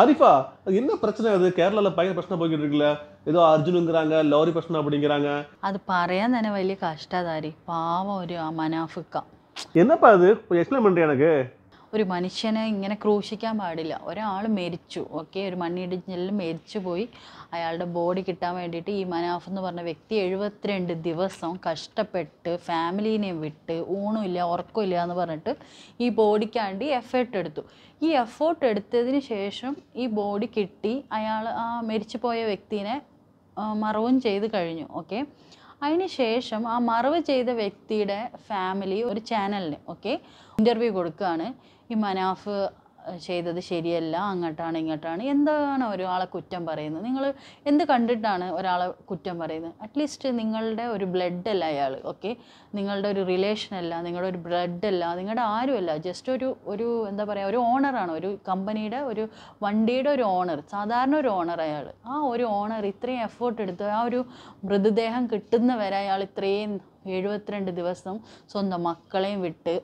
அரிஃபா அது என்ன பிரச்சனை அது கேரளாவில் பயங்கர பிரச்சனை போய்கிட்டு இருக்குல்ல ஏதோ அர்ஜுனுங்கிறாங்க லோரி பிரச்சனை அப்படிங்கிறாங்க அது பறையா தானே வலிய கஷ்டதாரி பாவம் ஒரு மனாஃபுக்கா என்னப்பா அது எக்ஸ்பிளைன் பண்ணுறேன் எனக்கு ഒരു മനുഷ്യനെ ഇങ്ങനെ ക്രൂശിക്കാൻ പാടില്ല ഒരാൾ മരിച്ചു ഓക്കെ ഒരു മണ്ണിടിഞ്ഞിൽ മരിച്ചു പോയി അയാളുടെ ബോഡി കിട്ടാൻ വേണ്ടിയിട്ട് ഈ മനാഫ് എന്ന് പറഞ്ഞ വ്യക്തി എഴുപത്തിരണ്ട് ദിവസം കഷ്ടപ്പെട്ട് ഫാമിലീനെ വിട്ട് ഊണുമില്ല ഉറക്കമില്ല എന്ന് പറഞ്ഞിട്ട് ഈ ബോഡിക്കാണ്ടി എഫേർട്ട് എടുത്തു ഈ എഫേർട്ട് എടുത്തതിന് ശേഷം ഈ ബോഡി കിട്ടി അയാൾ ആ മരിച്ചു പോയ വ്യക്തിനെ മറവും ചെയ്ത് കഴിഞ്ഞു ഓക്കെ അതിനുശേഷം ആ മറവ് ചെയ്ത വ്യക്തിയുടെ ഫാമിലി ഒരു ചാനലിന് ഓക്കെ ഇൻ്റർവ്യൂ കൊടുക്കുകയാണ് ഈ മനാഫ് ചെയ്തത് ശരിയല്ല അങ്ങോട്ടാണ് ഇങ്ങോട്ടാണ് എന്താണ് ഒരാളെ കുറ്റം പറയുന്നത് നിങ്ങൾ എന്ത് കണ്ടിട്ടാണ് ഒരാളെ കുറ്റം പറയുന്നത് അറ്റ്ലീസ്റ്റ് നിങ്ങളുടെ ഒരു ബ്ലഡ് അല്ല അയാൾ ഓക്കെ നിങ്ങളുടെ ഒരു റിലേഷൻ അല്ല നിങ്ങളുടെ ഒരു ബ്ലഡ് അല്ല നിങ്ങളുടെ ആരുമല്ല ജസ്റ്റ് ഒരു ഒരു എന്താ പറയുക ഒരു ഓണറാണ് ഒരു കമ്പനിയുടെ ഒരു വണ്ടിയുടെ ഒരു ഓണർ സാധാരണ ഒരു ഓണർ അയാൾ ആ ഒരു ഓണർ ഇത്രയും എഫേർട്ട് എടുത്ത് ആ ഒരു മൃതദേഹം കിട്ടുന്നവരെ അയാൾ ഇത്രയും എഴുപത്തിരണ്ട് ദിവസം സ്വന്തം മക്കളെയും വിട്ട്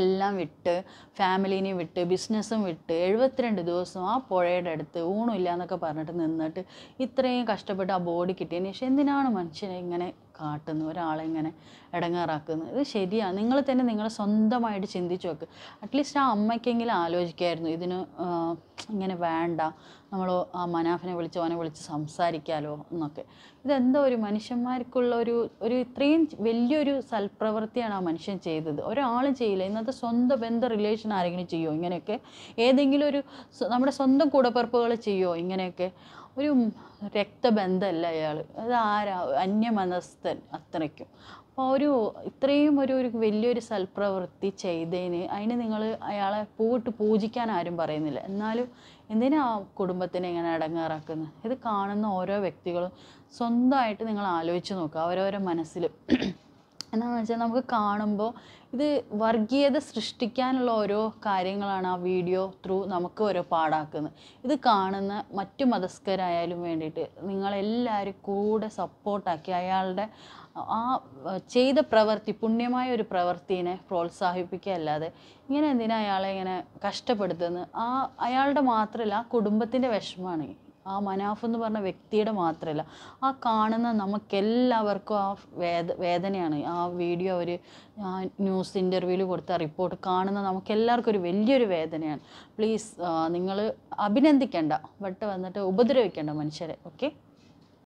എല്ലാം വിട്ട് ഫാമിലീനെയും വിട്ട് ബിസിനസ്സും വിട്ട് എഴുപത്തിരണ്ട് ദിവസം ആ പുഴയുടെ അടുത്ത് ഊണില്ല എന്നൊക്കെ പറഞ്ഞിട്ട് നിന്നിട്ട് ഇത്രയും കഷ്ടപ്പെട്ട് ആ ബോഡി കിട്ടിയതിന് ശേഷം എന്തിനാണ് മനുഷ്യനെ ഇങ്ങനെ കാട്ടുന്നു ഒരാളെ ഇങ്ങനെ ഇടങ്ങാറാക്കുന്നു ഇത് ശരിയാണ് നിങ്ങൾ തന്നെ നിങ്ങൾ സ്വന്തമായിട്ട് ചിന്തിച്ചു നോക്ക് അറ്റ്ലീസ്റ്റ് ആ അമ്മയ്ക്കെങ്കിലും ആലോചിക്കായിരുന്നു ഇതിന് ഇങ്ങനെ വേണ്ട നമ്മൾ ആ മനാഫിനെ വിളിച്ച് ഓനെ വിളിച്ച് സംസാരിക്കാലോ എന്നൊക്കെ ഇതെന്തോ ഒരു മനുഷ്യന്മാർക്കുള്ള ഒരു ഒരു ഇത്രയും വലിയൊരു സൽപ്രവൃത്തിയാണ് ആ മനുഷ്യൻ ചെയ്തത് ഒരാളും ചെയ്യില്ല ഇന്നത്തെ സ്വന്തം ബന്ധ റിലേഷൻ ആരെങ്കിലും ചെയ്യുമോ ഇങ്ങനെയൊക്കെ ഏതെങ്കിലും ഒരു നമ്മുടെ സ്വന്തം കൂടപ്പിറപ്പുകൾ ചെയ്യുമോ ഇങ്ങനെയൊക്കെ ഒരു രക്തബന്ധമല്ല അയാൾ അത് ആരാ അന്യമനസ്ഥൻ അത്രയ്ക്കും അപ്പോൾ ഒരു ഇത്രയും ഒരു ഒരു വലിയൊരു സൽപ്രവൃത്തി ചെയ്തതിന് അതിന് നിങ്ങൾ അയാളെ പൂവിട്ട് പൂജിക്കാൻ ആരും പറയുന്നില്ല എന്നാലും എന്തിനാ കുടുംബത്തിനെ ഇങ്ങനെ അടങ്ങാറാക്കുന്നത് ഇത് കാണുന്ന ഓരോ വ്യക്തികളും സ്വന്തമായിട്ട് നിങ്ങൾ ആലോചിച്ച് നോക്കുക അവരവരുടെ മനസ്സിൽ എന്താണെന്ന് വെച്ചാൽ നമുക്ക് കാണുമ്പോൾ ഇത് വർഗീയത സൃഷ്ടിക്കാനുള്ള ഓരോ കാര്യങ്ങളാണ് ആ വീഡിയോ ത്രൂ നമുക്ക് ഓരോ പാടാക്കുന്നത് ഇത് കാണുന്ന മറ്റു മതസ്ഥരായാലും വേണ്ടിയിട്ട് നിങ്ങളെല്ലാവരും കൂടെ സപ്പോർട്ടാക്കി അയാളുടെ ആ ചെയ്ത പ്രവൃത്തി പുണ്യമായ ഒരു പ്രവൃത്തിനെ പ്രോത്സാഹിപ്പിക്കുക അല്ലാതെ ഇങ്ങനെ എന്തിനാ അയാളെ ഇങ്ങനെ കഷ്ടപ്പെടുത്തുന്നത് ആ അയാളുടെ മാത്രമല്ല ആ കുടുംബത്തിൻ്റെ വിഷമമാണ് ആ മനാഫ് എന്ന് പറഞ്ഞ വ്യക്തിയുടെ മാത്രമല്ല ആ കാണുന്ന നമുക്കെല്ലാവർക്കും ആ വേദ വേദനയാണ് ആ വീഡിയോ അവർ ന്യൂസ് ഇൻ്റർവ്യൂവിൽ കൊടുത്ത റിപ്പോർട്ട് കാണുന്ന നമുക്കെല്ലാവർക്കും ഒരു വലിയൊരു വേദനയാണ് പ്ലീസ് നിങ്ങൾ അഭിനന്ദിക്കേണ്ട വട്ട് വന്നിട്ട് ഉപദ്രവിക്കേണ്ട മനുഷ്യരെ ഓക്കെ